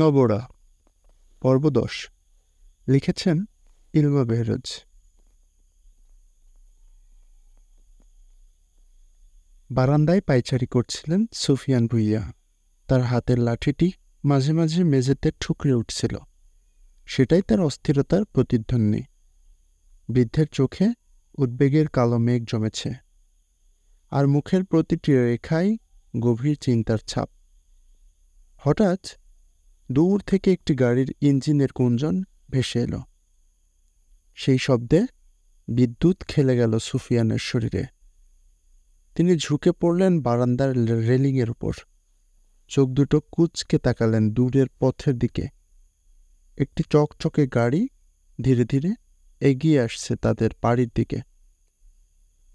নবরা পর্বদশ লিখেছেন ইলমা বেহরজ বারান্দায় পাইচারি করছিলেন সুফিয়ান ভুইয়া তার হাতের লাঠিটি মাঝে মাঝে মেঝেতে ঠুকরে উঠছিল সেটাই তার অস্থিরতার প্রতিধ্বনি বৃদ্ধের চোখে উদ্বেগের কালো মেঘ জমেছে আর মুখের প্রতিটি রেখায় গভীর চিন্তার ছাপ হঠাৎ দূর থেকে একটি গাড়ির ইঞ্জিনের কুঞ্জন ভেসে এলো সেই শব্দে বিদ্যুৎ খেলে গেল সুফিয়ানের শরীরে তিনি ঝুঁকে পড়লেন বারান্দার রেলিংয়ের উপর চোখ দুটো কুচকে তাকালেন দূরের পথের দিকে একটি চকচকে গাড়ি ধীরে ধীরে এগিয়ে আসছে তাদের বাড়ির দিকে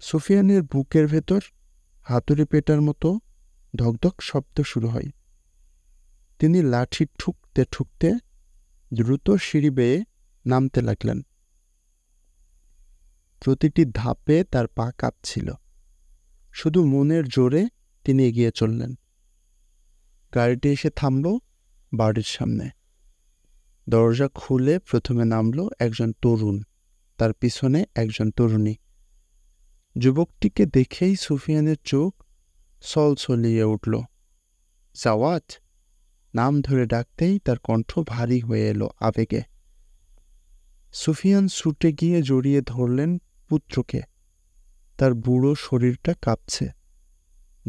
সুফিয়ানের বুকের ভেতর হাতুড়ি পেটার মতো ধকধক শব্দ শুরু হয় তিনি লাঠি ঠুকতে ঠুকতে দ্রুত সিঁড়ি বেয়ে নামতে লাগলেন প্রতিটি ধাপে তার পা কাঁপছিল শুধু মনের জোরে তিনি এগিয়ে চললেন গাড়িটি এসে থামল বাড়ির সামনে দরজা খুলে প্রথমে নামল একজন তরুণ তার পিছনে একজন তরুণী যুবকটিকে দেখেই সুফিয়ানের চোখ সলসলিয়ে উঠল সাওয়াত নাম ধরে ডাকতেই তার কণ্ঠ ভারী হয়ে এলো আবেগে সুফিয়ান ছুটে গিয়ে জড়িয়ে ধরলেন পুত্রকে তার বুড়ো শরীরটা কাঁপছে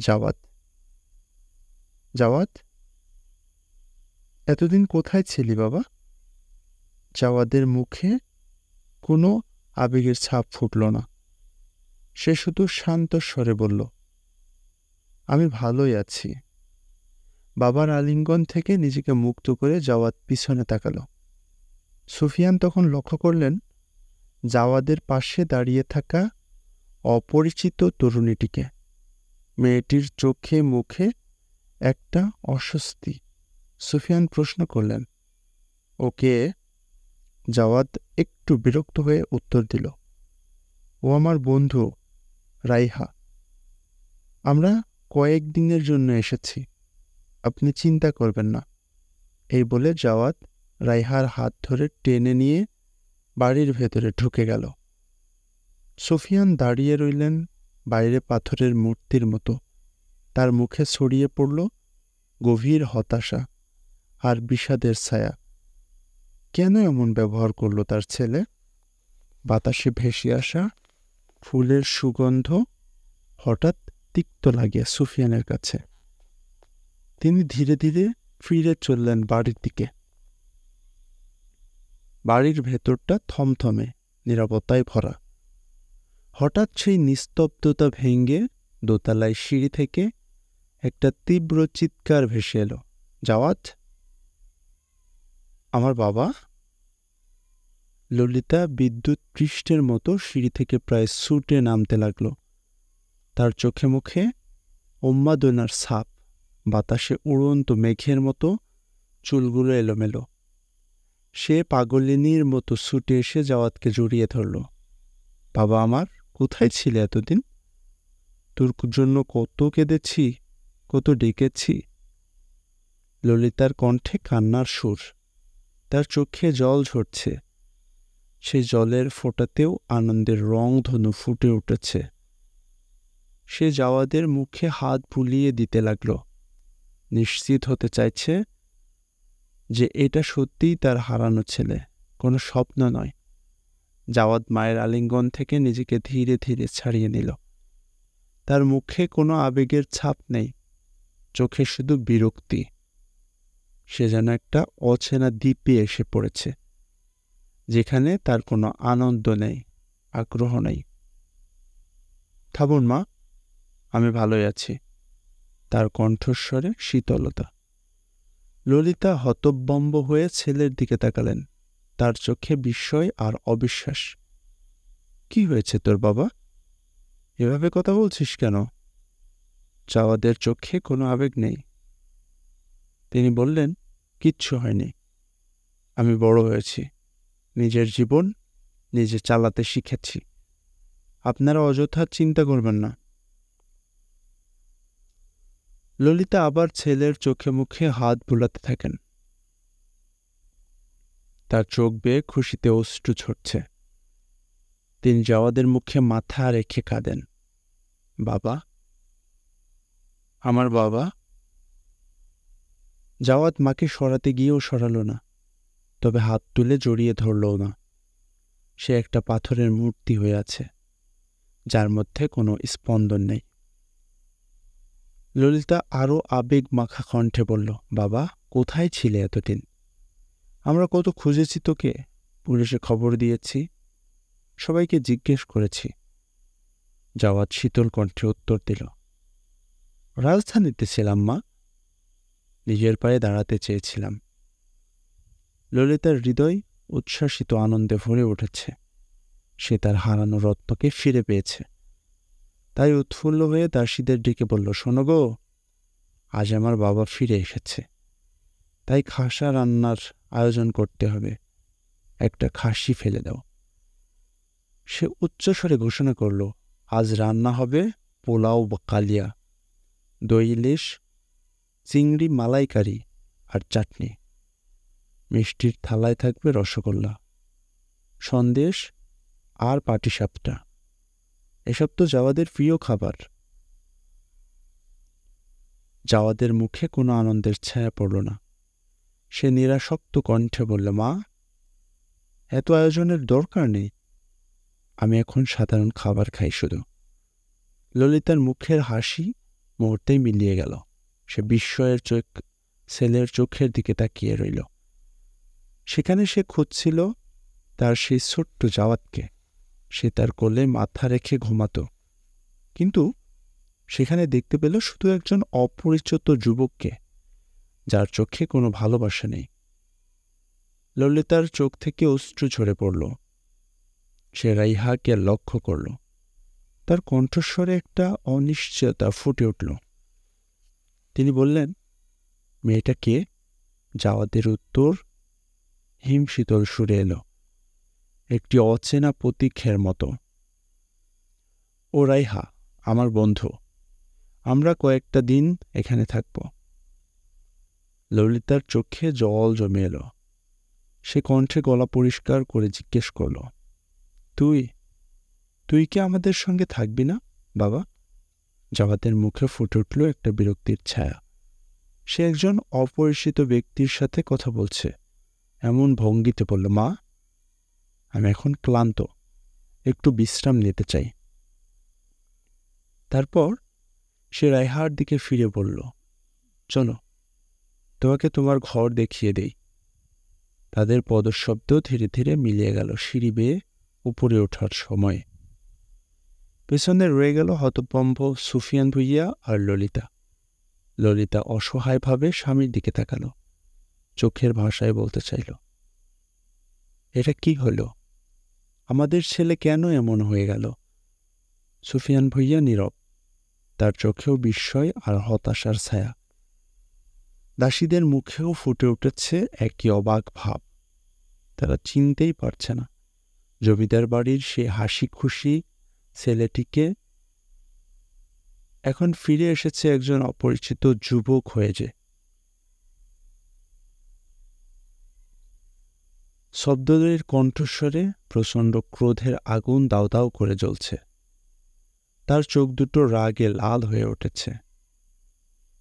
জাওয়াত জাওয়াত এতদিন কোথায় ছিলি বাবা জাওয়াদের মুখে কোনো আবেগের ছাপ ফুটল না সে শুধু শান্ত স্বরে বলল আমি ভালোই আছি বাবার আলিঙ্গন থেকে নিজেকে মুক্ত করে জাওয়াত পিছনে তাকাল সুফিয়ান তখন লক্ষ্য করলেন জাওয়াদের পাশে দাঁড়িয়ে থাকা অপরিচিত তরুণীটিকে মেয়েটির চোখে মুখে একটা অস্বস্তি সুফিয়ান প্রশ্ন করলেন ওকে জাওয়াদ একটু বিরক্ত হয়ে উত্তর দিল ও আমার বন্ধু রাইহা আমরা কয়েক দিনের জন্য এসেছি আপনি চিন্তা করবেন না এই বলে জাওয়াত রাইহার হাত ধরে টেনে নিয়ে বাড়ির ভেতরে ঢুকে গেল সুফিয়ান দাঁড়িয়ে রইলেন বাইরে পাথরের মূর্তির মতো তার মুখে ছড়িয়ে পড়ল গভীর হতাশা আর বিষাদের ছায়া কেন এমন ব্যবহার করল তার ছেলে বাতাসে ভেসে আসা ফুলের সুগন্ধ হঠাৎ তিক্ত লাগে সুফিয়ানের কাছে তিনি ধীরে ধীরে ফিরে চললেন বাড়ির দিকে বাড়ির ভেতরটা থমথমে নিরাপত্তায় ভরা হঠাৎ সেই নিস্তব্ধতা ভেঙে দোতলায় সিঁড়ি থেকে একটা তীব্র চিৎকার ভেসে এলো যাওয়াত আমার বাবা ললিতা বিদ্যুৎ পৃষ্ঠের মতো সিঁড়ি থেকে প্রায় ছুটে নামতে লাগল তার চোখে মুখে উম্মাদনার সাপ বাতাসে উড়ন্ত মেঘের মতো চুলগুলো এলোমেলো সে পাগলিনীর মতো ছুটে এসে জাওয়াতকে জড়িয়ে ধরল বাবা আমার কোথায় ছিলে এতদিন তোর জন্য কত কেঁদেছি কত ডেকেছি ললিতার কণ্ঠে কান্নার সুর তার চোখে জল ঝরছে সে জলের ফোটাতেও আনন্দের রং ধনু ফুটে উঠেছে সে যাওয়াদের মুখে হাত বুলিয়ে দিতে লাগলো নিশ্চিত হতে চাইছে যে এটা সত্যিই তার হারানো ছেলে কোনো স্বপ্ন নয় জাওয়াদ মায়ের আলিঙ্গন থেকে নিজেকে ধীরে ধীরে ছাড়িয়ে নিল তার মুখে কোনো আবেগের ছাপ নেই চোখে শুধু বিরক্তি সে যেন একটা অচেনা দ্বীপে এসে পড়েছে যেখানে তার কোনো আনন্দ নেই আগ্রহ নেই থাবুন মা আমি ভালোই আছি তার কণ্ঠস্বরে শীতলতা ললিতা হতবম্ব হয়ে ছেলের দিকে তাকালেন তার চোখে বিস্ময় আর অবিশ্বাস কি হয়েছে তোর বাবা এভাবে কথা বলছিস কেন চাওয়াদের চোখে কোনো আবেগ নেই তিনি বললেন কিচ্ছু হয়নি আমি বড় হয়েছি নিজের জীবন নিজে চালাতে শিখেছি আপনারা অযথা চিন্তা করবেন না ললিতা আবার ছেলের চোখে মুখে হাত বুলাতে থাকেন তার চোখ বেয়ে খুশিতে অশ্রু ছড়ছে তিনি জওয়াদের মুখে মাথা রেখে কাঁদেন বাবা আমার বাবা জাওয়াত মাকে সরাতে গিয়েও সরাল না তবে হাত তুলে জড়িয়ে ধরল না সে একটা পাথরের মূর্তি হয়ে আছে যার মধ্যে কোনো স্পন্দন নেই ললিতা আরও আবেগ মাখা কণ্ঠে বলল বাবা কোথায় ছিলে এতদিন আমরা কত খুঁজেছি তোকে পুলিশে খবর দিয়েছি সবাইকে জিজ্ঞেস করেছি জাওয়াত শীতল কণ্ঠে উত্তর দিল রাজধানীতে ছিলাম মা নিজের পায়ে দাঁড়াতে চেয়েছিলাম ললিতার হৃদয় উচ্ছ্বাসিত আনন্দে ভরে উঠেছে সে তার হারানো রত্নকে ফিরে পেয়েছে তাই উৎফুল্ল হয়ে দাসীদের ডেকে বলল শোনো গো আজ আমার বাবা ফিরে এসেছে তাই খাসা রান্নার আয়োজন করতে হবে একটা খাসি ফেলে দাও সে উচ্চস্বরে ঘোষণা করল আজ রান্না হবে পোলাও বা কালিয়া দই ইলিশ চিংড়ি মালাইকারি আর চাটনি মিষ্টির থালায় থাকবে রসগোল্লা সন্দেশ আর পাটিসাপটা এসব তো জাওয়াদের প্রিয় খাবার জাওয়াদের মুখে কোনো আনন্দের ছায়া পড়ল না সে নিরাসক্ত কণ্ঠে বলল মা এত আয়োজনের দরকার নেই আমি এখন সাধারণ খাবার খাই শুধু ললিতার মুখের হাসি মুহূর্তেই মিলিয়ে গেল সে বিস্ময়ের চোখ ছেলের চোখের দিকে তাকিয়ে রইল সেখানে সে খুঁজছিল তার সেই ছোট্ট জাওয়াতকে সে তার কোলে মাথা রেখে ঘুমাত কিন্তু সেখানে দেখতে পেল শুধু একজন অপরিচিত যুবককে যার চোখে কোনো ভালোবাসা নেই ললিতার চোখ থেকে অশ্রু ঝরে পড়ল সে রাইহাকে লক্ষ্য করল তার কণ্ঠস্বরে একটা অনিশ্চয়তা ফুটে উঠল তিনি বললেন মেয়েটা কে যাওয়াদের উত্তর হিমশীতল সুরে এলো একটি অচেনা প্রতীক্ষের মতো ও রাইহা আমার বন্ধু আমরা কয়েকটা দিন এখানে থাকব ললিতার চোখে জল জমে এল সে কণ্ঠে গলা পরিষ্কার করে জিজ্ঞেস করল তুই তুই কি আমাদের সঙ্গে থাকবি না বাবা জাবাতের মুখে ফুটে উঠল একটা বিরক্তির ছায়া সে একজন অপরিচিত ব্যক্তির সাথে কথা বলছে এমন ভঙ্গিতে বলল মা আমি এখন ক্লান্ত একটু বিশ্রাম নিতে চাই তারপর সে রায়হার দিকে ফিরে বলল চলো তোমাকে তোমার ঘর দেখিয়ে দেই তাদের পদশব্দ ধীরে ধীরে মিলিয়ে গেল সিঁড়ি বেয়ে উপরে ওঠার সময় পেছনে রয়ে গেল হতপম্ভ সুফিয়ান ভুইয়া আর ললিতা ললিতা অসহায়ভাবে স্বামীর দিকে তাকালো চোখের ভাষায় বলতে চাইল এটা কি হলো আমাদের ছেলে কেন এমন হয়ে গেল সুফিয়ান ভুইয়া নীরব তার চোখেও বিস্ময় আর হতাশার ছায়া দাসীদের মুখেও ফুটে উঠেছে একই অবাক ভাব তারা চিনতেই পারছে না জমিদার বাড়ির সে হাসি খুশি ছেলেটিকে এখন ফিরে এসেছে একজন অপরিচিত যুবক হয়ে যে শব্দদের কণ্ঠস্বরে প্রচণ্ড ক্রোধের আগুন দাও দাও করে জ্বলছে তার চোখ দুটো রাগে লাল হয়ে উঠেছে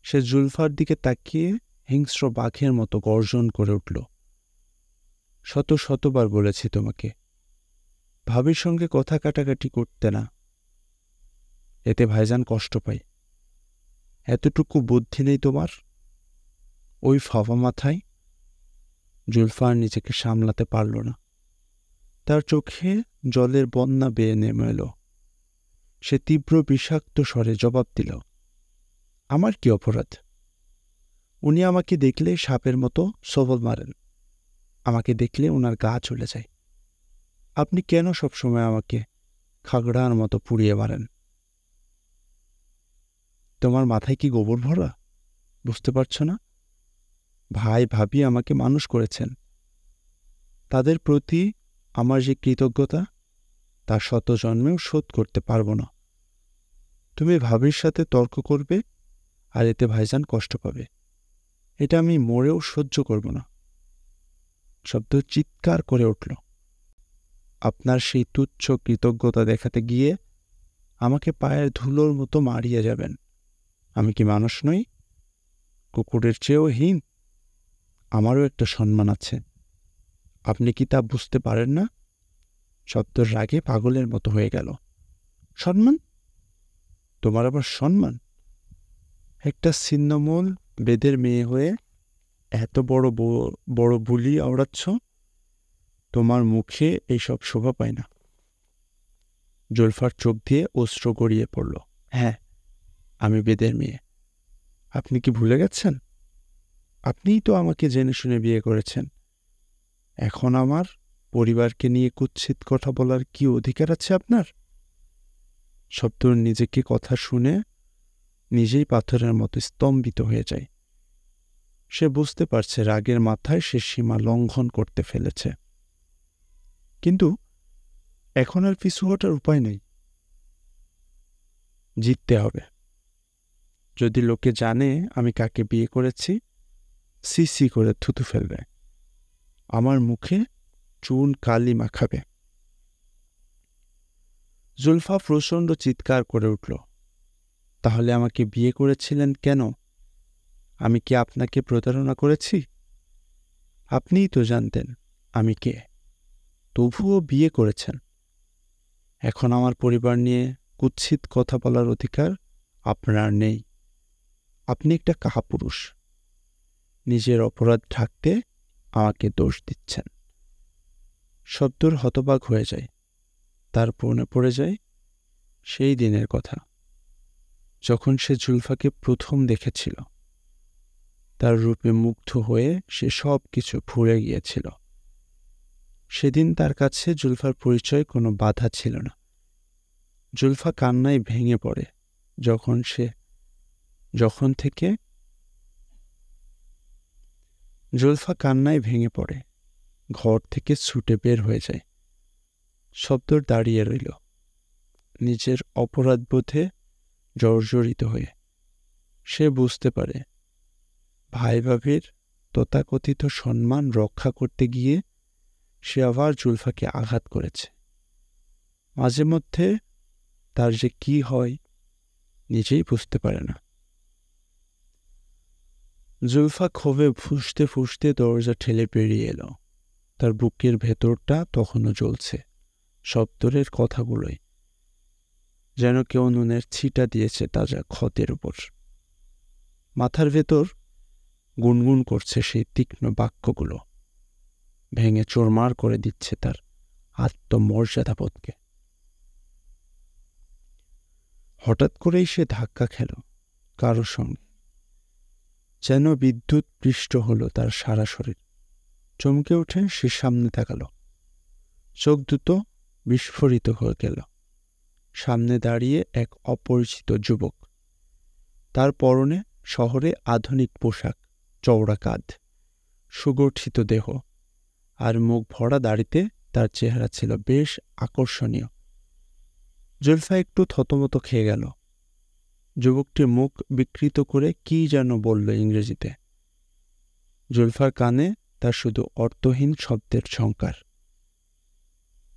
সে জুলফার দিকে তাকিয়ে হিংস্র বাঘের মতো গর্জন করে উঠল শত শতবার বলেছি তোমাকে ভাবির সঙ্গে কথা কাটাকাটি করতে না এতে ভাইজান কষ্ট পায় এতটুকু বুদ্ধি নেই তোমার ওই ফাফা মাথায় জুলফার নিজেকে সামলাতে পারল না তার চোখে জলের বন্যা বেয়ে নেমে এলো সে তীব্র বিষাক্ত স্বরে জবাব দিল আমার কি অপরাধ উনি আমাকে দেখলে সাপের মতো সবল মারেন আমাকে দেখলে ওনার গা চলে যায় আপনি কেন সবসময় আমাকে খাগড়ার মতো পুড়িয়ে মারেন তোমার মাথায় কি গোবর ভরা বুঝতে পারছ না ভাই ভাবি আমাকে মানুষ করেছেন তাদের প্রতি আমার যে কৃতজ্ঞতা তা শত জন্মেও শোধ করতে পারব না তুমি ভাবির সাথে তর্ক করবে আর এতে ভাইজান কষ্ট পাবে এটা আমি মরেও সহ্য করব না শব্দ চিৎকার করে উঠল আপনার সেই তুচ্ছ কৃতজ্ঞতা দেখাতে গিয়ে আমাকে পায়ের ধুলোর মতো মারিয়ে যাবেন আমি কি মানুষ নই কুকুরের চেয়েও হিন্দ আমারও একটা সম্মান আছে আপনি কি তা বুঝতে পারেন না সত্তর রাগে পাগলের মতো হয়ে গেল সম্মান তোমার আবার সম্মান একটা ছিন্নমূল বেদের মেয়ে হয়ে এত বড় বড় বুলি আওড়াচ্ছ তোমার মুখে এইসব শোভা পায় না জোলফার চোখ দিয়ে অস্ত্র গড়িয়ে পড়ল হ্যাঁ আমি বেদের মেয়ে আপনি কি ভুলে গেছেন আপনিই তো আমাকে জেনে শুনে বিয়ে করেছেন এখন আমার পরিবারকে নিয়ে কুৎসিত কথা বলার কি অধিকার আছে আপনার শব্দর নিজেকে কথা শুনে নিজেই পাথরের মতো স্তম্ভিত হয়ে যায় সে বুঝতে পারছে রাগের মাথায় সে সীমা লঙ্ঘন করতে ফেলেছে কিন্তু এখন আর পিছু হটার উপায় নেই জিততে হবে যদি লোকে জানে আমি কাকে বিয়ে করেছি সি সি করে থুতু ফেলবে আমার মুখে চুন কালি মাখাবে জুলফা প্রচণ্ড চিৎকার করে উঠল তাহলে আমাকে বিয়ে করেছিলেন কেন আমি কি আপনাকে প্রতারণা করেছি আপনিই তো জানতেন আমি কে তবুও বিয়ে করেছেন এখন আমার পরিবার নিয়ে কুৎসিত কথা বলার অধিকার আপনার নেই আপনি একটা কাহাপুরুষ নিজের অপরাধ ঢাকতে আমাকে দোষ দিচ্ছেন সদ্দূর হতবাক হয়ে যায় তার মনে পড়ে যায় সেই দিনের কথা যখন সে জুলফাকে প্রথম দেখেছিল তার রূপে মুগ্ধ হয়ে সে সব কিছু ভুলে গিয়েছিল সেদিন তার কাছে জুলফার পরিচয় কোনো বাধা ছিল না জুলফা কান্নায় ভেঙে পড়ে যখন সে যখন থেকে জুলফা কান্নায় ভেঙে পড়ে ঘর থেকে ছুটে বের হয়ে যায় শব্দ দাঁড়িয়ে রইল নিজের অপরাধবোধে জর্জরিত হয়ে সে বুঝতে পারে ভাই ভাবির তথাকথিত সম্মান রক্ষা করতে গিয়ে সে আবার জুলফাকে আঘাত করেছে মাঝে মধ্যে তার যে কি হয় নিজেই বুঝতে পারে না জুলফা ক্ষোভে ফুসতে ফুসতে দরজা ঠেলে পেরিয়ে এলো তার বুকের ভেতরটা তখনও জ্বলছে সপ্তরের কথাগুলোই যেন কেউ নুনের ছিটা দিয়েছে তাজা ক্ষতের উপর মাথার ভেতর গুনগুন করছে সেই তীক্ষ্ণ বাক্যগুলো ভেঙে চোরমার করে দিচ্ছে তার আত্মমর্যাদাবোধকে হঠাৎ করেই সে ধাক্কা খেল কারোর সঙ্গে যেন বিদ্যুৎ পৃষ্ট হলো তার সারা শরীর চমকে উঠে সে সামনে তাকালো চোখ দ্রুত বিস্ফোরিত হয়ে গেল সামনে দাঁড়িয়ে এক অপরিচিত যুবক তার পরনে শহরে আধুনিক পোশাক চওড়া কাঁধ সুগঠিত দেহ আর মুখ ভরা দাড়িতে তার চেহারা ছিল বেশ আকর্ষণীয় জুলফা একটু থতমত খেয়ে গেল যুবকটি মুখ বিকৃত করে কি যেন বলল ইংরেজিতে জুলফার কানে তার শুধু অর্থহীন শব্দের ঝঙ্কার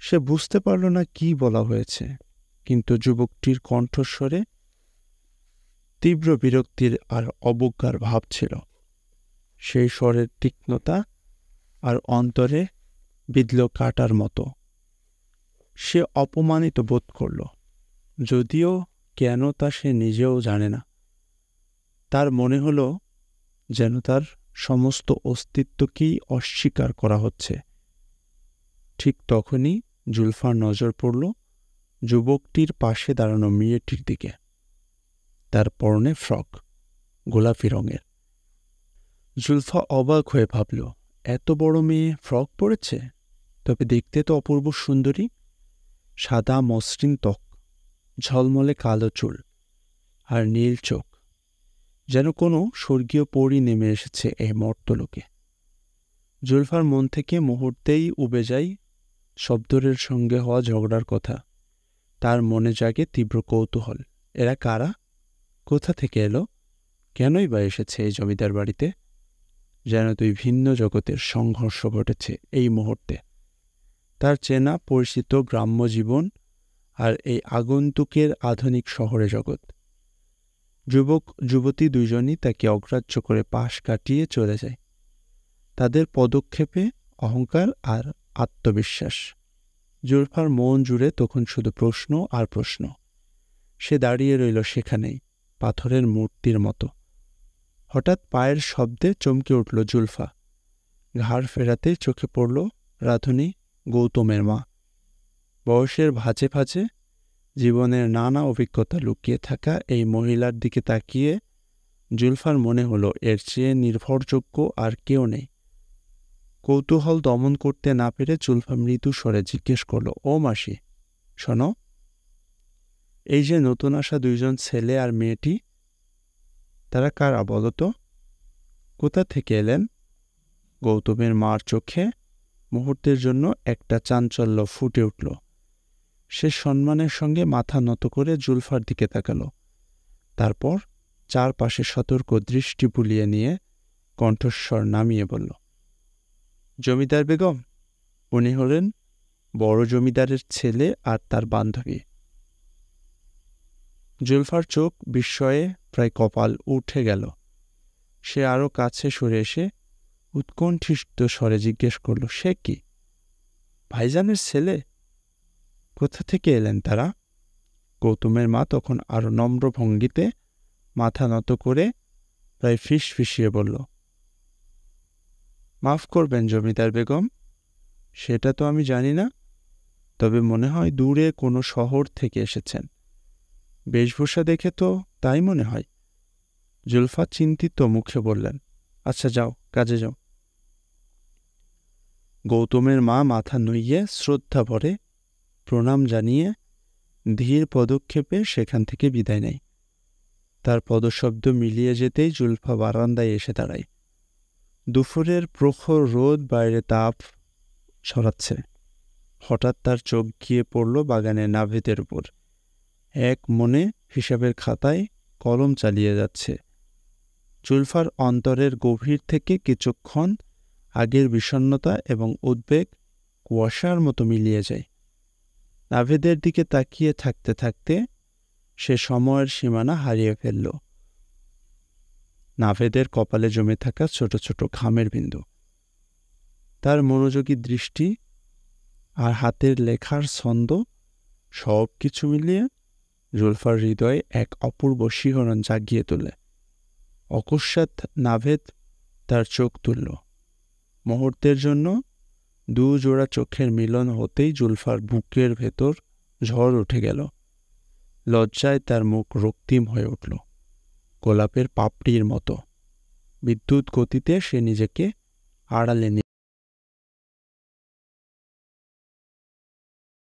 সে বুঝতে পারল না কি বলা হয়েছে কিন্তু যুবকটির কণ্ঠস্বরে তীব্র বিরক্তির আর অবজ্ঞার ভাব ছিল সেই স্বরের তীক্ষ্ণতা আর অন্তরে বিদল কাটার মতো সে অপমানিত বোধ করল যদিও কেন তা সে নিজেও জানে না তার মনে হল যেন তার সমস্ত অস্তিত্বকেই অস্বীকার করা হচ্ছে ঠিক তখনই জুলফার নজর পড়ল যুবকটির পাশে দাঁড়ানো মেয়েটির দিকে তার পরনে ফ্রক গোলাপি রঙের জুলফা অবাক হয়ে ভাবল এত বড় মেয়ে ফ্রক পরেছে তবে দেখতে তো অপূর্ব সুন্দরী সাদা মসৃণ ত্বক ঝলমলে কালো চুল আর নীল চোখ যেন কোনো স্বর্গীয় পরী নেমে এসেছে এ মর্তলোকে জুলফার মন থেকে মুহূর্তেই উবে যায় শব্দরের সঙ্গে হওয়া ঝগড়ার কথা তার মনে জাগে তীব্র কৌতূহল এরা কারা কোথা থেকে এলো কেনই বা এসেছে এই জমিদার বাড়িতে যেন দুই ভিন্ন জগতের সংঘর্ষ ঘটেছে এই মুহূর্তে তার চেনা পরিচিত গ্রাম্য জীবন আর এই আগন্তুকের আধুনিক শহরে জগৎ যুবক যুবতী দুজনই তাকে অগ্রাহ্য করে পাশ কাটিয়ে চলে যায় তাদের পদক্ষেপে অহংকার আর আত্মবিশ্বাস জুলফার মন জুড়ে তখন শুধু প্রশ্ন আর প্রশ্ন সে দাঁড়িয়ে রইল সেখানেই পাথরের মূর্তির মতো হঠাৎ পায়ের শব্দে চমকে উঠল জুলফা ঘাড় ফেরাতে চোখে পড়ল রাধুনী গৌতমের মা বয়সের ভাঁজে ফাঁচে জীবনের নানা অভিজ্ঞতা লুকিয়ে থাকা এই মহিলার দিকে তাকিয়ে জুলফার মনে হলো এর চেয়ে নির্ভরযোগ্য আর কেউ নেই কৌতূহল দমন করতে না পেরে জুলফা মৃদু স্বরে জিজ্ঞেস করল ও মাসি শোন এই যে নতুন আসা দুইজন ছেলে আর মেয়েটি তারা কারা বলতো কোথা থেকে এলেন গৌতমের মার চোখে মুহূর্তের জন্য একটা চাঞ্চল্য ফুটে উঠল সে সম্মানের সঙ্গে মাথা নত করে জুলফার দিকে তাকাল তারপর চারপাশে সতর্ক দৃষ্টি বুলিয়ে নিয়ে কণ্ঠস্বর নামিয়ে বলল জমিদার বেগম উনি হলেন বড় জমিদারের ছেলে আর তার বান্ধবী জুলফার চোখ বিস্ময়ে প্রায় কপাল উঠে গেল সে আরও কাছে সরে এসে উৎকণ্ঠিত স্বরে জিজ্ঞেস করল সে কি ভাইজানের ছেলে কোথা থেকে এলেন তারা গৌতমের মা তখন আরও নম্র ভঙ্গিতে মাথা নত করে প্রায় ফিস ফিসিয়ে বলল মাফ করবেন জমিদার বেগম সেটা তো আমি জানি না তবে মনে হয় দূরে কোনো শহর থেকে এসেছেন বেশভূষা দেখে তো তাই মনে হয় জুলফা চিন্তিত মুখে বললেন আচ্ছা যাও কাজে যাও গৌতমের মা মাথা নুইয়ে শ্রদ্ধা ভরে প্রণাম জানিয়ে ধীর পদক্ষেপে সেখান থেকে বিদায় নেয় তার পদশব্দ মিলিয়ে যেতেই জুলফা বারান্দায় এসে দাঁড়ায় দুপুরের প্রখর রোদ বাইরে তাপ ছড়াচ্ছে হঠাৎ তার চোখ গিয়ে পড়ল বাগানে নাভেদের উপর এক মনে হিসাবের খাতায় কলম চালিয়ে যাচ্ছে জুলফার অন্তরের গভীর থেকে কিছুক্ষণ আগের বিষণ্নতা এবং উদ্বেগ কুয়াশার মতো মিলিয়ে যায় নাভেদের দিকে তাকিয়ে থাকতে থাকতে সে সময়ের সীমানা হারিয়ে ফেলল নাভেদের কপালে জমে থাকা ছোট ছোট ঘামের বিন্দু তার মনোযোগী দৃষ্টি আর হাতের লেখার ছন্দ সব কিছু মিলিয়ে জুলফার হৃদয়ে এক অপূর্ব শিহরণ জাগিয়ে তোলে অকস্মাৎ নাভেদ তার চোখ তুলল মুহূর্তের জন্য দু জোড়া চোখের মিলন হতেই জুলফার বুকের ভেতর ঝড় উঠে গেল লজ্জায় তার মুখ রক্তিম হয়ে উঠল গোলাপের পাপড়ির মতো বিদ্যুৎ গতিতে সে নিজেকে আড়ালে